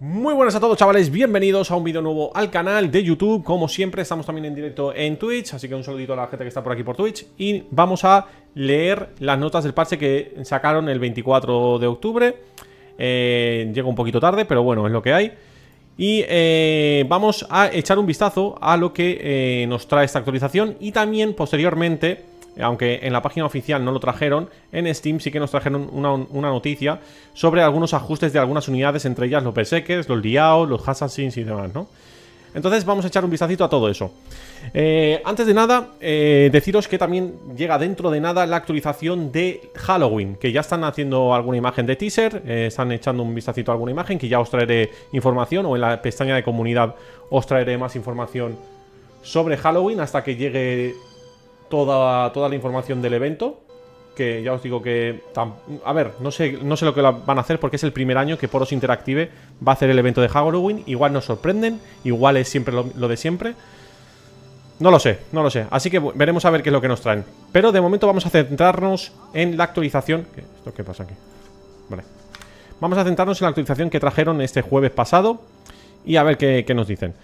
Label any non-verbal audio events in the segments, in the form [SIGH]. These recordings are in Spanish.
Muy buenas a todos chavales, bienvenidos a un vídeo nuevo al canal de YouTube Como siempre estamos también en directo en Twitch Así que un saludito a la gente que está por aquí por Twitch Y vamos a leer las notas del parche que sacaron el 24 de octubre eh, Llego un poquito tarde, pero bueno, es lo que hay Y eh, vamos a echar un vistazo a lo que eh, nos trae esta actualización Y también posteriormente aunque en la página oficial no lo trajeron, en Steam sí que nos trajeron una, noticia sobre algunos ajustes de algunas unidades, entre ellas los Berserkers, los Liao, los Assassins y demás, ¿no? Entonces vamos a echar un vistacito a todo eso. Eh, antes de nada, eh, deciros que también llega dentro de nada la actualización de Halloween, que ya están haciendo alguna imagen de teaser, eh, están echando un vistacito a alguna imagen, que ya os traeré información, o en la pestaña de comunidad os traeré más información sobre Halloween hasta que llegue toda, la información del evento. Que ya os digo que... A ver, no sé, no sé lo que van a hacer porque es el primer año que Poros Interactive va a hacer el evento de Halloween. Igual nos sorprenden, igual es siempre lo, de siempre. No lo sé, no lo sé. Así que veremos a ver qué es lo que nos traen. Pero de momento vamos a centrarnos en la actualización... ¿Qué, ¿Esto qué pasa aquí? Vale. Vamos a centrarnos en la actualización que trajeron este jueves pasado y a ver qué nos dicen.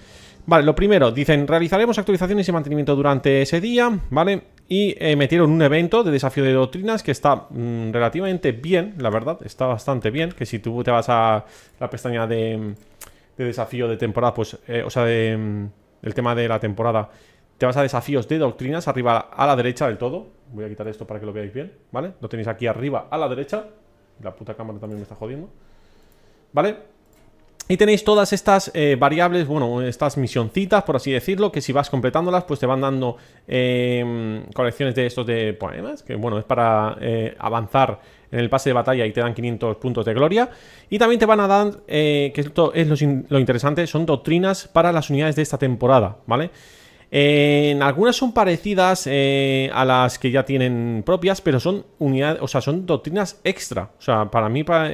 Vale, lo primero, dicen, realizaremos actualizaciones y mantenimiento durante ese día, ¿vale? Y eh, metieron un evento de desafío de doctrinas que está mm, relativamente bien, la verdad, está bastante bien, que si tú te vas a la pestaña de, desafío de temporada, pues, eh, o sea, de, mm, El tema de la temporada, te vas a desafíos de doctrinas, arriba a la derecha del todo, voy a quitar esto para que lo veáis bien, ¿vale? Lo tenéis aquí arriba a la derecha, la puta cámara también me está jodiendo, ¿vale? Y tenéis todas estas eh, variables, bueno, estas misioncitas, por así decirlo, que si vas completándolas, pues te van dando em, colecciones de estos de poemas, que bueno, es para eh, avanzar en el pase de batalla y te dan 500 puntos de gloria. Y también te van a dar, eh, que esto es lo, interesante, son doctrinas para las unidades de esta temporada, ¿vale? algunas son parecidas a las que ya tienen propias, pero son unidades, o sea, son doctrinas extra. O sea, para mí... Para,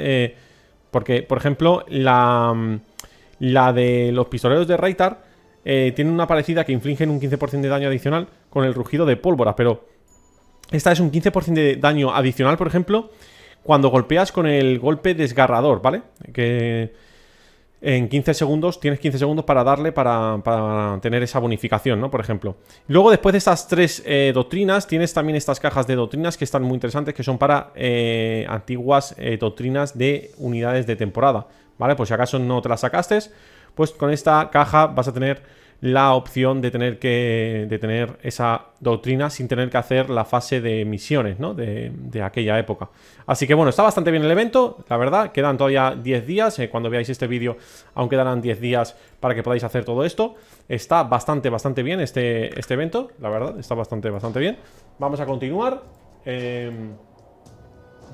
porque, por ejemplo, la, mm, la de los pistoleros de Raitar eh, tiene una parecida que infligen un 15% de daño adicional con el rugido de pólvora, pero esta es un 15% de daño adicional, por ejemplo, cuando golpeas con el golpe desgarrador, ¿vale? Que en 15 segundos, tienes 15 segundos para darle para, tener esa bonificación, ¿no? Por ejemplo. Luego, después de estas tres eh, doctrinas, tienes también estas cajas de doctrinas que están muy interesantes, que son para eh, antiguas eh, doctrinas de unidades de temporada, ¿vale? Pues si acaso no te las sacaste, pues con esta caja vas a tener la opción de tener que de tener esa doctrina sin tener que hacer la fase de misiones ¿no? de, aquella época. Así que bueno, está bastante bien el evento, la verdad, quedan todavía 10 días, eh, cuando veáis este vídeo aún quedarán 10 días para que podáis hacer todo esto. Está bastante, bastante bien este, este evento, la verdad, está bastante, bastante bien. Vamos a continuar. Em,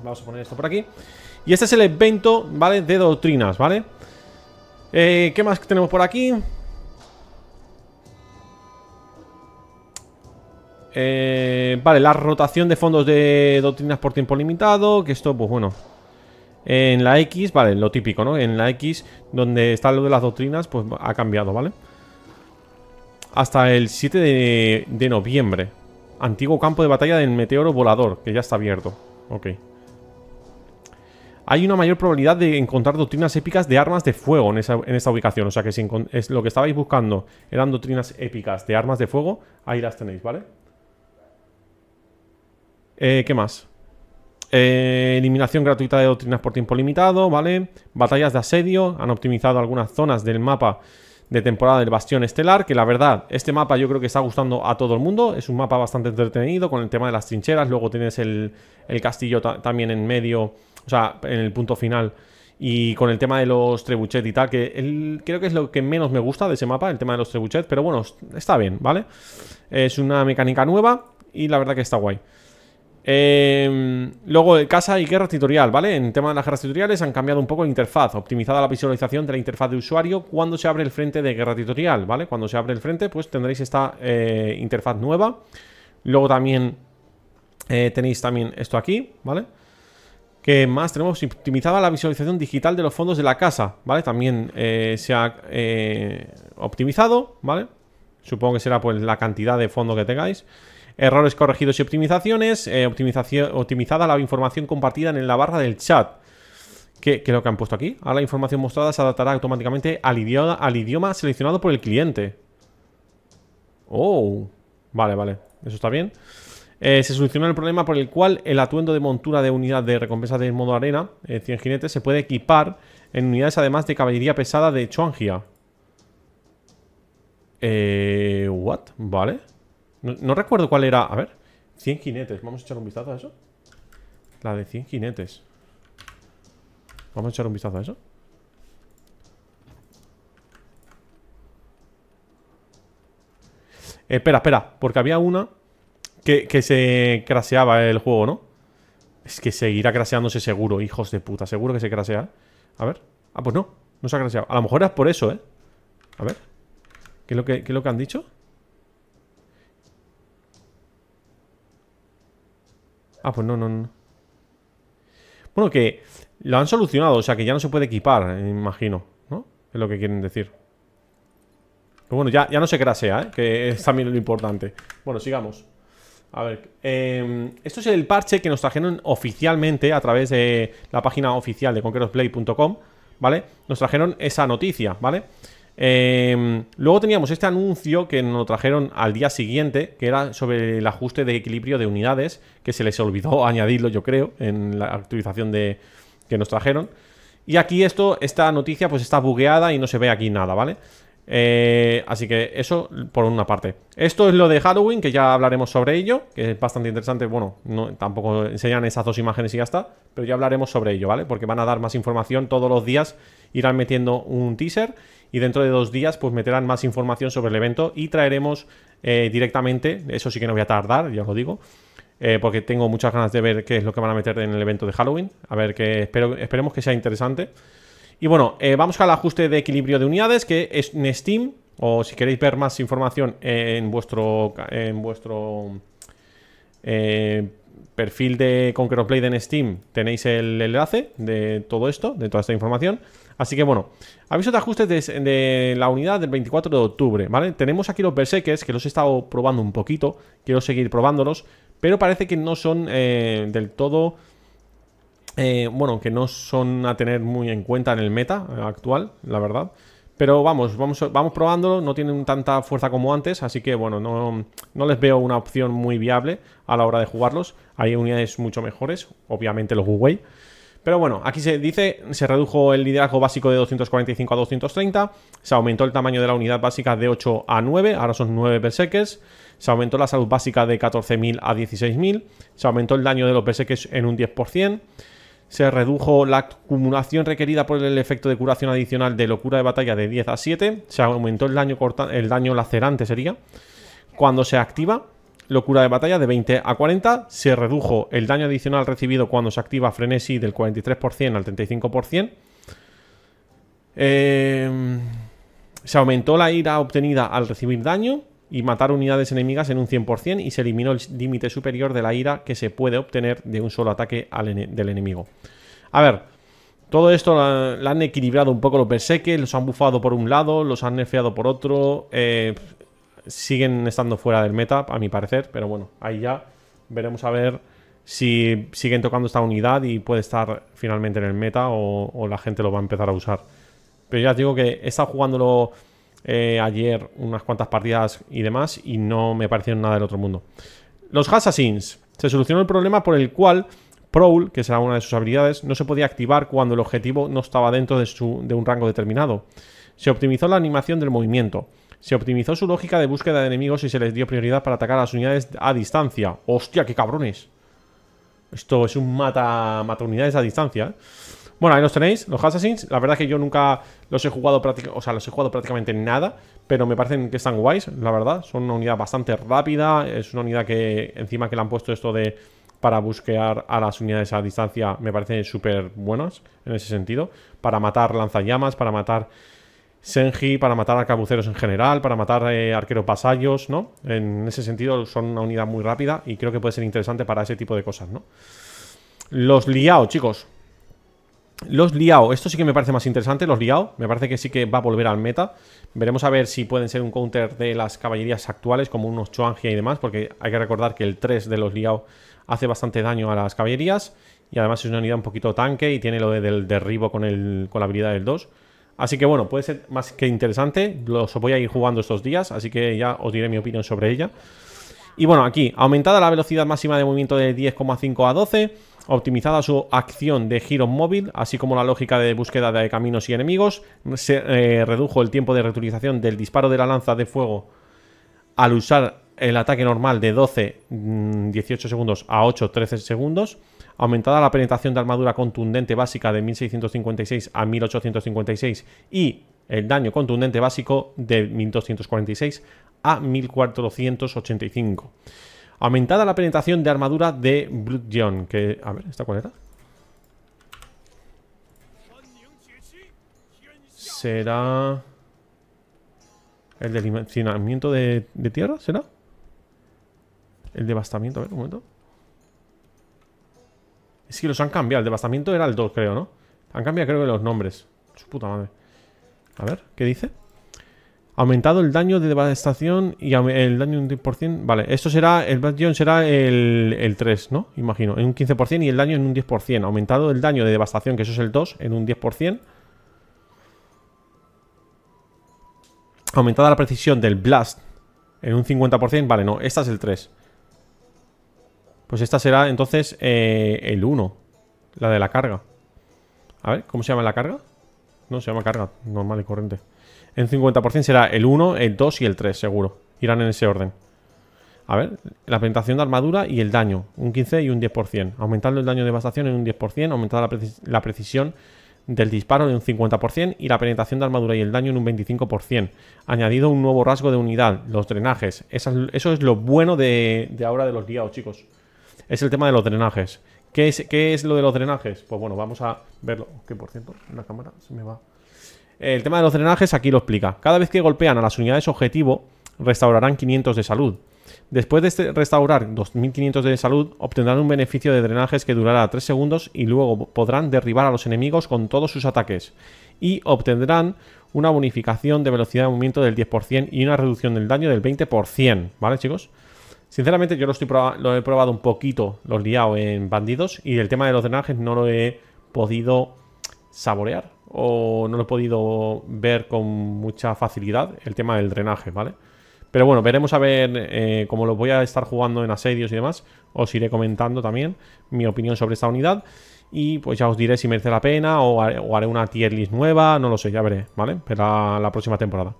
vamos a poner esto por aquí. Y este es el evento, ¿vale? De doctrinas, ¿vale? Eh, ¿Qué más tenemos por aquí? Eh, vale, la rotación de fondos de doctrinas por tiempo limitado. Que esto, pues bueno. En la X, vale, lo típico, ¿no? En la X, donde está lo de las doctrinas, pues ha cambiado, ¿vale? Hasta el 7 de, noviembre. Antiguo campo de batalla del meteoro volador, que ya está abierto. Ok. Hay una mayor probabilidad de encontrar doctrinas épicas de armas de fuego en, esa, esta ubicación. O sea que si es lo que estabais buscando eran doctrinas épicas de armas de fuego, ahí las tenéis, ¿vale? vale eh, ¿Qué más? Eh, eliminación gratuita de doctrinas por tiempo limitado, ¿vale? Batallas de asedio, han optimizado algunas zonas del mapa de temporada del Bastión Estelar, que la verdad, este mapa yo creo que está gustando a todo el mundo, es un mapa bastante entretenido con el tema de las trincheras, luego tienes el, castillo también en medio, o sea, en el punto final, y con el tema de los trebuchet y tal, que creo que es lo que menos me gusta de ese mapa, el tema de los trebuchet, pero bueno, está bien, ¿vale? Es una mecánica nueva y la verdad que está guay. Em, luego de eh, casa y guerra tutorial, ¿vale? En tema de las guerras tutoriales han cambiado un poco la interfaz, optimizada la visualización de la interfaz de usuario cuando se abre el frente de guerra tutorial, ¿vale? Cuando se abre el frente, pues tendréis esta eh, interfaz nueva. Luego también eh, tenéis también esto aquí, ¿vale? que más tenemos optimizada la visualización digital de los fondos de la casa, ¿vale? También se ha optimizado, ¿vale? Supongo que será pues la cantidad de fondo que tengáis errores corregidos y optimizaciones, eh, optimización, optimizada la información compartida en la barra del chat. ¿Qué, es lo que han puesto aquí? Ahora la información mostrada se adaptará automáticamente al idioma, al idioma seleccionado por el cliente. Oh, vale, vale, eso está bien. Eh, se soluciona el problema por el cual el atuendo de montura de unidad de recompensa del modo arena, 100 eh, jinetes, se puede equipar en unidades además de caballería pesada de Chuangia. Eh, what? Vale. No, recuerdo cuál era... A ver. 100 jinetes. Vamos a echar un vistazo a eso. La de 100 jinetes. Vamos a echar un vistazo a eso. Eh, espera, espera. Porque había una que, se craseaba el juego, ¿no? Es que seguirá craseándose seguro, hijos de puta. Seguro que se crasea. A ver. Ah, pues no. No se ha craseado. A lo mejor era por eso, ¿eh? A ver. ¿Qué es lo que, qué es lo que han dicho? Ah, pues no, no, no. Bueno, que lo han solucionado, o sea que ya no se puede equipar, eh, imagino, ¿no? Es lo que quieren decir. Pero pues bueno, ya, ya no qué crasea, ¿eh? Que es también lo importante. Bueno, sigamos. A ver, em, esto es el parche que nos trajeron oficialmente a través de la página oficial de conquerosplay.com, ¿vale? Nos trajeron esa noticia, ¿vale? vale Em, luego teníamos este anuncio que nos trajeron al día siguiente, que era sobre el ajuste de equilibrio de unidades, que se les olvidó [LAUGHS] añadirlo, yo creo, en la actualización de, que nos trajeron. Y aquí esto, esta noticia pues está bugueada y no se ve aquí nada, ¿vale? Eh, así que eso por una parte. Esto es lo de Halloween, que ya hablaremos sobre ello, que es bastante interesante. Bueno, tampoco enseñan esas dos imágenes y ya está, pero ya hablaremos sobre ello, ¿vale? Porque van a dar más información todos los días, irán metiendo un teaser y dentro de dos días pues meterán más información sobre el evento y traeremos eh, directamente, eso sí que no voy a tardar, ya os lo digo, eh, porque tengo muchas ganas de ver qué es lo que van a meter en el evento de Halloween, a ver que espero, esperemos que sea interesante. Y bueno, eh, vamos al ajuste de equilibrio de unidades, que es en Steam, o si queréis ver más información en vuestro... En vuestro perfil de Conqueror Play en Steam tenéis el enlace de todo esto, de toda esta información. Así que bueno, aviso de ajustes de, la unidad del 24 de octubre, ¿vale? Tenemos aquí los berserkers, que los he estado probando un poquito, quiero seguir probándolos, pero parece que no son eh, del todo... Eh, bueno, que no son a tener muy en cuenta en el meta eh, actual, la verdad. Pero vamos, vamos, vamos probándolo, no tienen tanta fuerza como antes, así que bueno, no, no, les veo una opción muy viable a la hora de jugarlos. Hay unidades mucho mejores, obviamente los Huawei. Pero bueno, aquí se dice, se redujo el liderazgo básico de 245 a 230, se aumentó el tamaño de la unidad básica de 8 a 9, ahora son 9 berserkers, se aumentó la salud básica de 14.000 a 16.000, se aumentó el daño de los perseques en un 10%, se redujo la acumulación requerida por el efecto de curación adicional de locura de batalla de 10 a 7, se aumentó el daño, el daño lacerante sería, cuando se activa, Locura de batalla de 20 a 40. Se redujo el daño adicional recibido cuando se activa Frenesí del 43% al 35%. Em, se aumentó la ira obtenida al recibir daño y matar unidades enemigas en un 100% y se eliminó el límite superior de la ira que se puede obtener de un solo ataque del enemigo. A ver, todo esto lo han equilibrado un poco los berserkers, los han bufado por un lado, los han nerfeado por otro. Eh, siguen estando fuera del meta, a mi parecer, pero bueno, ahí ya veremos a ver si siguen tocando esta unidad y puede estar finalmente en el meta o, la gente lo va a empezar a usar. Pero ya os digo que he estado jugándolo eh, ayer unas cuantas partidas y demás y no me parecieron nada del otro mundo. Los Assassins. Se solucionó el problema por el cual Prowl, que será una de sus habilidades, no se podía activar cuando el objetivo no estaba dentro de un rango determinado. Se optimizó la animación del movimiento. Se optimizó su lógica de búsqueda de enemigos y se les dio prioridad para atacar a las unidades a distancia. ¡Hostia, qué cabrones! Esto es un mata, mata unidades a distancia. ¿eh? Bueno, ahí los tenéis, los Assassins. La verdad es que yo nunca los he jugado prácticamente, o sea, los he jugado prácticamente nada, pero me parecen que están guays, la verdad. Son una unidad bastante rápida, es una unidad que encima que le han puesto esto de para buscar a las unidades a distancia, me parecen súper buenas en ese sentido. Para matar lanzallamas, para matar Senji para matar a cabuceros en general, para matar eh, arqueros vasallos, ¿no? En ese sentido son una unidad muy rápida y creo que puede ser interesante para ese tipo de cosas, ¿no? Los liao, chicos. Los liao, esto sí que me parece más interesante, los liao, me parece que sí que va a volver al meta. Veremos a ver si pueden ser un counter de las caballerías actuales, como unos Choangia y demás, porque hay que recordar que el 3 de los liao hace bastante daño a las caballerías y además es una unidad un poquito tanque y tiene lo del derribo con, el, con la habilidad del 2. Así que bueno, puede ser más que interesante. Los voy a ir jugando estos días, así que ya os diré mi opinión sobre ella. Y bueno, aquí, aumentada la velocidad máxima de movimiento de 10,5 a 12, optimizada su acción de giro móvil, así como la lógica de búsqueda de caminos y enemigos, se eh, redujo el tiempo de reutilización del disparo de la lanza de fuego al usar el ataque normal de 12, 18 mm, segundos a 8, 13 segundos aumentada la penetración de armadura contundente básica de 1656 a 1856 y el daño contundente básico de 1246 a 1485. Aumentada la penetración de armadura de John. que... A ver, ¿esta cuál era? Será... ¿El delimitamiento de tierra? ¿Será? El devastamiento, a ver, un momento. Sí, los han cambiado. El devastamiento era el 2, creo, ¿no? Han cambiado, creo que los nombres. Su puta madre. A ver, ¿qué dice? Aumentado el daño de devastación y el daño en un 10%. Vale, esto será. El Bastion será el, el 3, ¿no? Imagino. En un 15% y el daño en un 10%. Aumentado el daño de devastación, que eso es el 2, en un 10%. Aumentada la precisión del Blast en un 50%. Vale, no, esta es el 3. Pues esta será entonces eh, el 1. La de la carga. A ver, ¿cómo se llama la carga? No, se llama carga, normal y corriente. En 50% será el 1, el 2 y el 3, seguro. Irán en ese orden. A ver, la penetración de armadura y el daño. Un 15 y un 10%. Aumentando el daño de devastación en un 10%. Aumentando la, la precisión del disparo en un 50% y la penetración de armadura y el daño en un 25%. Añadido un nuevo rasgo de unidad, los drenajes. eso es lo bueno de, de ahora de los guiados, chicos es el tema de los drenajes. ¿Qué es, ¿Qué es, lo de los drenajes? Pues bueno, vamos a verlo. ¿Qué por ciento la cámara se me va. El tema de los drenajes aquí lo explica. Cada vez que golpean a las unidades objetivo, restaurarán 500 de salud. Después de este restaurar 2.500 de salud, obtendrán un beneficio de drenajes que durará 3 segundos y luego podrán derribar a los enemigos con todos sus ataques. Y obtendrán una bonificación de velocidad de movimiento del 10% y una reducción del daño del 20%. ¿Vale, chicos? Sinceramente, yo lo, estoy lo he probado un poquito, los liado en bandidos, y el tema de los drenajes no lo he podido saborear o no lo he podido ver con mucha facilidad, el tema del drenaje, ¿vale? Pero bueno, veremos a ver eh, cómo lo voy a estar jugando en asedios y demás. Os iré comentando también mi opinión sobre esta unidad. Y pues ya os diré si merece la pena o haré, una tier list nueva, no lo sé, ya veré, ¿vale? pero la próxima temporada.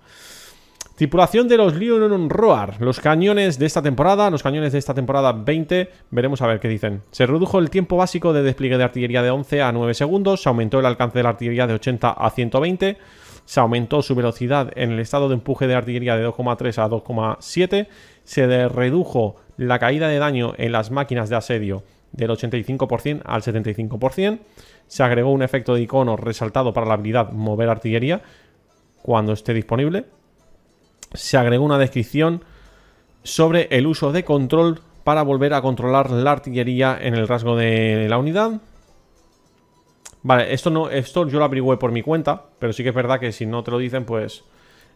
Tripulación de los Lion Roar, los cañones de esta temporada, los cañones de esta temporada 20, veremos a ver qué dicen. Se redujo el tiempo básico de despliegue de artillería de 11 a 9 segundos, se aumentó el alcance de la artillería de 80 a 120, se aumentó su velocidad en el estado de empuje de artillería de 2,3 a 2,7, se redujo la caída de daño en las máquinas de asedio del 85% al 75%, se agregó un efecto de icono resaltado para la habilidad mover artillería cuando esté disponible, se agregó una descripción sobre el uso de control para volver a controlar la artillería en el rasgo de la unidad. Vale, esto no, esto yo lo averigüé por mi cuenta, pero sí que es verdad que si no te lo dicen, pues.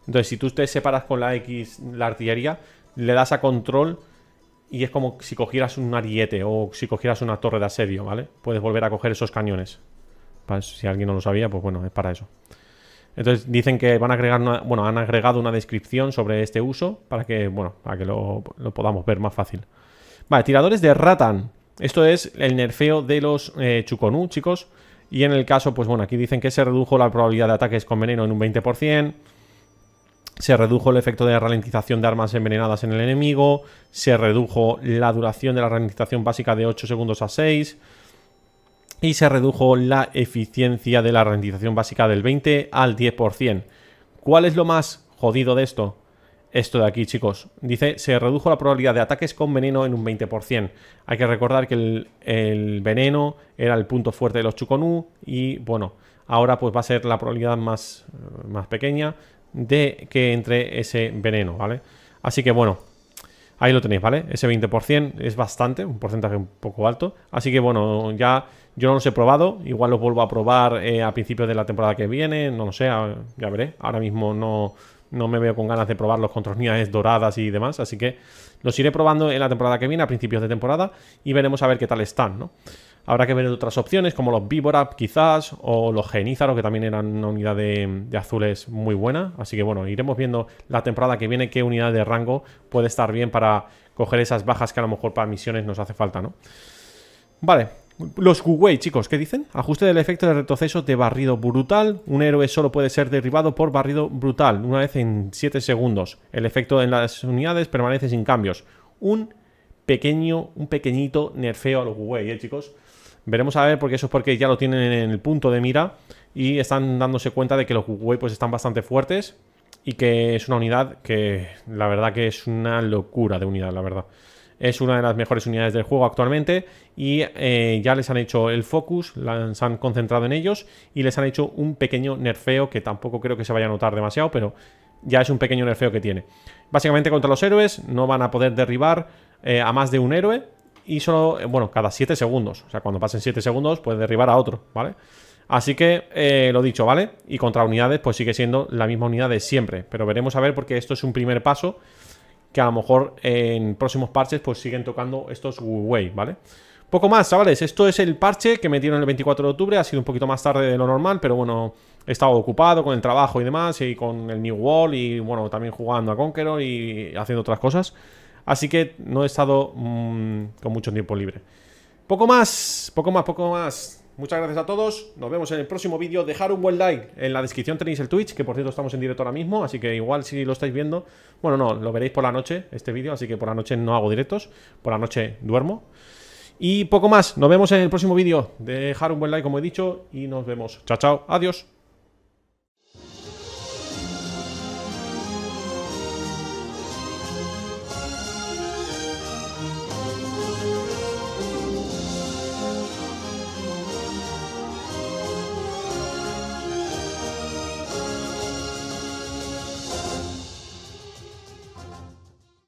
Entonces, si tú te separas con la X la artillería, le das a control y es como si cogieras un ariete o si cogieras una torre de asedio, ¿vale? Puedes volver a coger esos cañones. Pues, si alguien no lo sabía, pues bueno, es para eso. Entonces dicen que van a agregar bueno, han agregado una descripción sobre este uso para que, bueno, para que lo, podamos ver más fácil. Vale, tiradores de Ratan. Esto es el nerfeo de los eh, chuconú chicos. Y en el caso, pues bueno, aquí dicen que se redujo la probabilidad de ataques con veneno en un 20%. Se redujo el efecto de ralentización de armas envenenadas en el enemigo. Se redujo la duración de la ralentización básica de 8 segundos a 6 y se redujo la eficiencia de la rentización básica del 20 al 10%. ¿Cuál es lo más jodido de esto? Esto de aquí, chicos. Dice, se redujo la probabilidad de ataques con veneno en un 20%. Hay que recordar que el, veneno era el punto fuerte de los Chukonu y, bueno, ahora pues va a ser la probabilidad más, más pequeña de que entre ese veneno, ¿vale? Así que, bueno, Ahí lo tenéis, ¿vale? Ese 20% es bastante, un porcentaje un poco alto. Así que bueno, ya yo no los he probado. Igual los vuelvo a probar eh, a principios de la temporada que viene. No lo sé, ya veré. Ahora mismo no, no me veo con ganas de probarlos con unidades doradas y demás, así que los iré probando en la temporada que viene, a principios de temporada, y veremos a ver qué tal están, ¿no? Habrá que ver otras opciones, como los víbora quizás, o los Genízaro, que también eran una unidad de, de, azules muy buena. Así que bueno, iremos viendo la temporada que viene qué unidad de rango puede estar bien para coger esas bajas que a lo mejor para misiones nos hace falta, ¿no? Vale, los Huawei, chicos, ¿qué dicen? Ajuste del efecto de retroceso de barrido brutal. Un héroe solo puede ser derribado por barrido brutal, una vez en 7 segundos. El efecto en las unidades permanece sin cambios. Un pequeño, un pequeñito nerfeo a los Huawei, ¿eh, chicos? Veremos a ver, porque eso es porque ya lo tienen en el punto de mira y están dándose cuenta de que los Huawei, pues están bastante fuertes y que es una unidad que la verdad que es una locura de unidad, la verdad. Es una de las mejores unidades del juego actualmente y eh, ya les han hecho el focus, se han concentrado en ellos y les han hecho un pequeño nerfeo que tampoco creo que se vaya a notar demasiado, pero ya es un pequeño nerfeo que tiene. Básicamente contra los héroes no van a poder derribar eh, a más de un héroe y solo, eh, bueno, cada 7 segundos. O sea, cuando pasen 7 segundos puedes derribar a otro, ¿vale? Así que lo dicho, ¿vale? Y contra unidades pues sigue siendo la misma unidad de siempre. Pero veremos a ver porque esto es un primer paso que a lo mejor en próximos parches pues siguen tocando estos Huawei, ¿vale? Poco más, chavales, esto es el parche que metieron el 24 de octubre, ha sido un poquito más tarde de lo normal, pero bueno, he estado ocupado con el trabajo y demás, y con el New Wall y bueno, también jugando a Conqueror y haciendo otras cosas, así que no he estado mm, con mucho tiempo libre. Poco más, poco más, poco más. Muchas gracias a todos. Nos vemos en el próximo vídeo. Dejar un buen like. En la descripción tenéis el Twitch, que por cierto estamos en directo ahora mismo. Así que igual si lo estáis viendo. Bueno, no, lo veréis por la noche, este vídeo. Así que por la noche no hago directos. Por la noche duermo. Y poco más. Nos vemos en el próximo vídeo. Dejar un buen like, como he dicho. Y nos vemos. Chao, chao. Adiós.